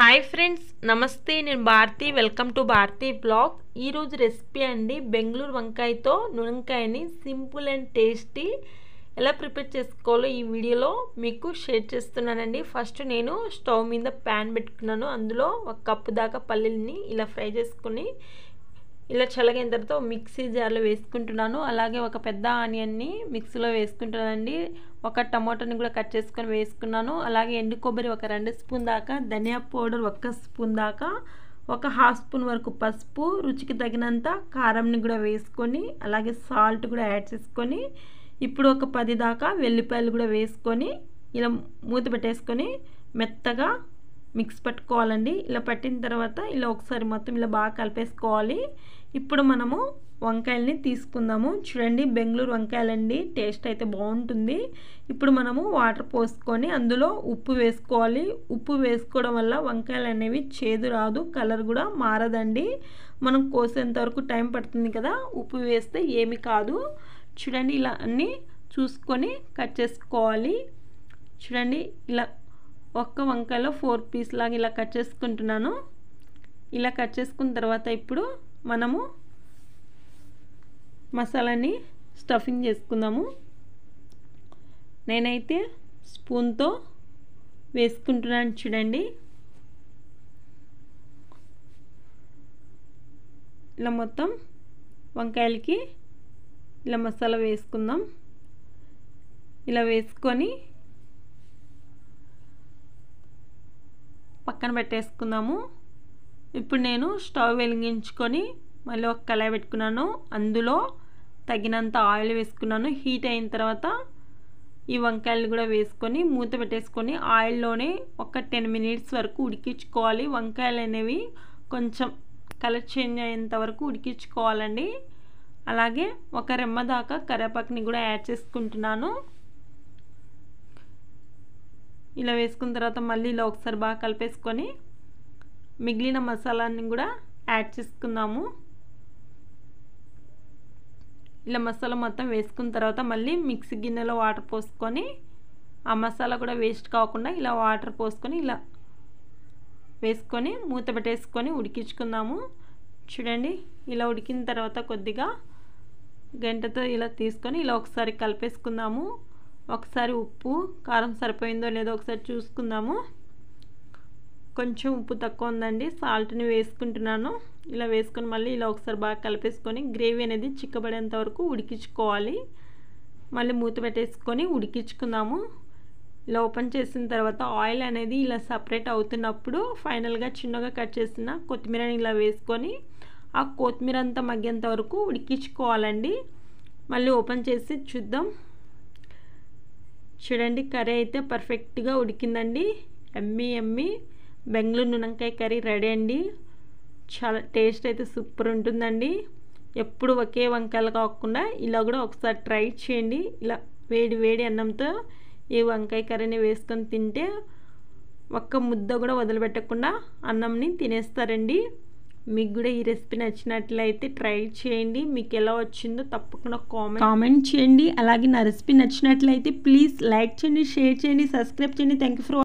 hi friends నమస్తే నేను Bharathi welcome to Bharathi blog ఈరోజు రెసిపీ అండి బెంగళూరు వంకాయతో నునకాయని సింపుల్ అండ్ టేస్టీ ఎలా ప్రిపేర్ చేసుకోవాలో ఈ వీడియోలో మీకు షేర్ చేస్తున్నానండి ఫస్ట్ నేను స్టవ్ మీద ప్యాన్ పెట్టుకున్నాను అందులో ఒక కప్పు దాకా పల్లీలని ఇలా ఫ్రై చేసుకుని ఇలా చల్లగిన తర్వాత మిక్సీ జార్లో వేసుకుంటున్నాను అలాగే ఒక పెద్ద ఆనియన్ని మిక్సీలో వేసుకుంటానండి ఒక టమాటాని కూడా కట్ చేసుకొని వేసుకున్నాను అలాగే ఎండు కొబ్బరి ఒక రెండు స్పూన్ దాకా ధనియా పౌడర్ ఒక స్పూన్ దాకా ఒక హాఫ్ స్పూన్ వరకు పసుపు రుచికి తగినంత కారంని కూడా వేసుకొని అలాగే సాల్ట్ కూడా యాడ్ చేసుకొని ఇప్పుడు ఒక పది దాకా వెల్లిపాయలు కూడా వేసుకొని ఇలా మూత పెట్టేసుకొని మెత్తగా మిక్స్ పట్టుకోవాలండి ఇలా పట్టిన తర్వాత ఇలా ఒకసారి మొత్తం ఇలా బాగా కలిపేసుకోవాలి ఇప్పుడు మనము వంకాయలని తీసుకుందాము చూడండి బెంగళూరు వంకాయలండి టేస్ట్ అయితే బాగుంటుంది ఇప్పుడు మనము వాటర్ పోసుకొని అందులో ఉప్పు వేసుకోవాలి ఉప్పు వేసుకోవడం వల్ల వంకాయలు అనేవి చేదు రాదు కలర్ కూడా మారదండి మనం కోసేంత వరకు టైం పడుతుంది కదా ఉప్పు వేస్తే ఏమి కాదు చూడండి ఇలా అన్నీ చూసుకొని కట్ చేసుకోవాలి చూడండి ఇలా ఒక్క వంకాయలో ఫోర్ పీస్ లాగా ఇలా కట్ చేసుకుంటున్నాను ఇలా కట్ చేసుకున్న తర్వాత ఇప్పుడు మనము మసాలాని స్టఫింగ్ చేసుకుందాము నేనైతే స్పూన్తో వేసుకుంటున్నాను చూడండి ఇలా మొత్తం వంకాయలకి ఇలా మసాలా వేసుకుందాం ఇలా వేసుకొని పక్కన పెట్టేసుకున్నాము ఇప్పుడు నేను స్టవ్ వెలిగించుకొని మళ్ళీ ఒక కళాయి పెట్టుకున్నాను అందులో తగినంత ఆయిల్ వేసుకున్నాను హీట్ అయిన తర్వాత ఈ వంకాయలు కూడా వేసుకొని మూత పెట్టేసుకొని ఆయిల్లోనే ఒక టెన్ మినిట్స్ వరకు ఉడికించుకోవాలి వంకాయలు అనేవి కొంచెం కలర్ చేంజ్ అయ్యేంత వరకు ఉడికించుకోవాలండి అలాగే ఒక రెమ్మ దాకా కరేపాకుని కూడా యాడ్ చేసుకుంటున్నాను ఇలా వేసుకున్న తర్వాత మళ్ళీ ఇలా ఒకసారి బాగా కలిపేసుకొని మిగిలిన మసాలాన్ని కూడా యాడ్ చేసుకుందాము ఇలా మసాలా మొత్తం వేసుకున్న తర్వాత మళ్ళీ మిక్సీ గిన్నెలో వాటర్ పోసుకొని ఆ మసాలా కూడా వేస్ట్ కాకుండా ఇలా వాటర్ పోసుకొని ఇలా వేసుకొని మూత పెట్టేసుకొని ఉడికించుకుందాము చూడండి ఇలా ఉడికిన తర్వాత కొద్దిగా గంటతో ఇలా తీసుకొని ఇలా ఒకసారి కలిపేసుకుందాము ఒకసారి ఉప్పు కారం సరిపోయిందో లేదో ఒకసారి చూసుకుందాము కొంచెం ఉప్పు తక్కువ ఉందండి సాల్ట్ని వేసుకుంటున్నాను ఇలా వేసుకొని మళ్ళీ ఇలా ఒకసారి బాగా కలిపేసుకొని గ్రేవీ అనేది చిక్కబడేంత వరకు ఉడికించుకోవాలి మళ్ళీ మూత పెట్టేసుకొని ఉడికించుకుందాము ఇలా ఓపెన్ చేసిన తర్వాత ఆయిల్ అనేది ఇలా సపరేట్ అవుతున్నప్పుడు ఫైనల్గా చిన్నగా కట్ చేసిన కొత్తిమీరని ఇలా వేసుకొని ఆ కొత్తిమీర అంతా మగ్గేంత వరకు ఉడికించుకోవాలండి మళ్ళీ ఓపెన్ చేసి చూద్దాం చూడండి కర్రీ అయితే పర్ఫెక్ట్గా ఉడికిందండి ఎమ్మి ఎమ్మి బెంగళూరు నునంకాయ కర్రీ రెడీ అండి చాలా టేస్ట్ అయితే సూపర్ ఉంటుందండి ఎప్పుడు ఒకే వంకాయలు కాకుండా ఇలా కూడా ఒకసారి ట్రై చేయండి ఇలా వేడి వేడి అన్నంతో ఈ వంకాయ కర్రీని వేసుకొని తింటే ఒక్క ముద్ద కూడా వదిలిపెట్టకుండా అన్నంని తినేస్తారండి మీకు కూడా ఈ రెసిపీ నచ్చినట్లయితే ట్రై చేయండి మీకు ఎలా వచ్చిందో తప్పకుండా కామెంట్ కామెంట్ చేయండి అలాగే నా రెసిపీ నచ్చినట్లయితే ప్లీజ్ లైక్ చేయండి షేర్ చేయండి సబ్స్క్రైబ్ చేయండి థ్యాంక్ ఫర్